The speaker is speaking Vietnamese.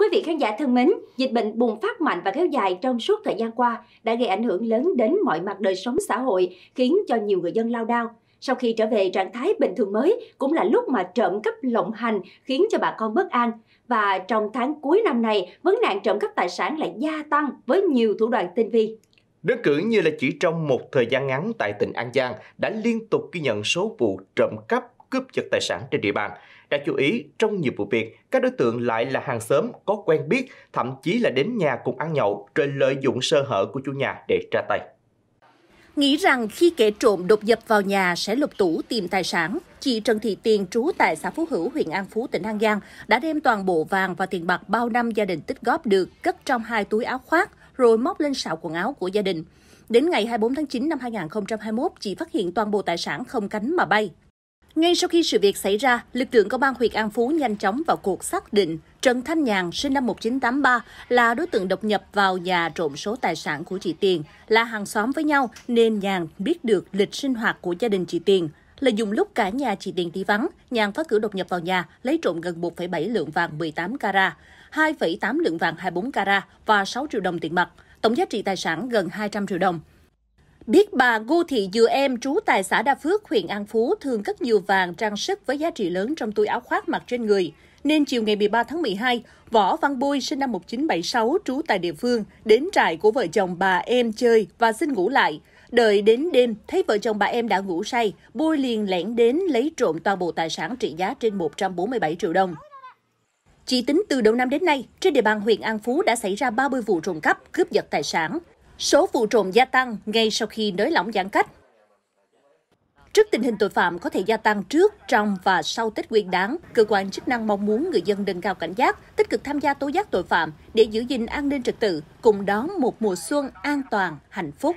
Quý vị khán giả thân mến, dịch bệnh bùng phát mạnh và kéo dài trong suốt thời gian qua đã gây ảnh hưởng lớn đến mọi mặt đời sống xã hội, khiến cho nhiều người dân lao đao. Sau khi trở về trạng thái bình thường mới cũng là lúc mà trộm cắp lộng hành khiến cho bà con bất an. Và trong tháng cuối năm này, vấn nạn trộm cắp tài sản lại gia tăng với nhiều thủ đoạn tinh vi. Đơn cử như là chỉ trong một thời gian ngắn tại tỉnh An Giang đã liên tục ghi nhận số vụ trộm cắp cướp giật tài sản trên địa bàn. đã chú ý, trong nhiều vụ việc, các đối tượng lại là hàng xóm có quen biết, thậm chí là đến nhà cùng ăn nhậu, rồi lợi dụng sơ hở của chủ nhà để ra tay. Nghĩ rằng khi kẻ trộm đột nhập vào nhà sẽ lục tủ tìm tài sản, chị Trần Thị Tiền trú tại xã Phú Hữu, huyện An Phú, tỉnh An Giang đã đem toàn bộ vàng và tiền bạc bao năm gia đình tích góp được cất trong hai túi áo khoác rồi móc lên sào quần áo của gia đình. Đến ngày 24 tháng 9 năm 2021, chị phát hiện toàn bộ tài sản không cánh mà bay, ngay sau khi sự việc xảy ra, lực lượng công an huyện An Phú nhanh chóng vào cuộc xác định Trần Thanh Nhàn sinh năm 1983 là đối tượng đột nhập vào nhà trộm số tài sản của chị Tiền. Là hàng xóm với nhau nên Nhàn biết được lịch sinh hoạt của gia đình chị Tiền. Lợi dụng lúc cả nhà chị Tiền đi vắng, Nhàn phá cửa đột nhập vào nhà, lấy trộm gần 1,7 lượng vàng 18 carat, 2,8 lượng vàng 24 carat và 6 triệu đồng tiền mặt. Tổng giá trị tài sản gần 200 triệu đồng. Biết bà Ngô Thị Dừa Em trú tại xã Đa Phước, huyện An Phú thường cất nhiều vàng trang sức với giá trị lớn trong túi áo khoác mặc trên người. Nên chiều ngày 13 tháng 12, Võ Văn Bôi sinh năm 1976 trú tại địa phương đến trại của vợ chồng bà em chơi và xin ngủ lại. Đợi đến đêm, thấy vợ chồng bà em đã ngủ say, Bôi liền lẻn đến lấy trộm toàn bộ tài sản trị giá trên 147 triệu đồng. Chỉ tính từ đầu năm đến nay, trên địa bàn huyện An Phú đã xảy ra 30 vụ trộm cắp, cướp giật tài sản. Số vụ trộm gia tăng ngay sau khi nới lỏng giãn cách. Trước tình hình tội phạm có thể gia tăng trước, trong và sau Tết Nguyên đán, cơ quan chức năng mong muốn người dân nâng cao cảnh giác, tích cực tham gia tố giác tội phạm để giữ gìn an ninh trật tự, cùng đón một mùa xuân an toàn, hạnh phúc.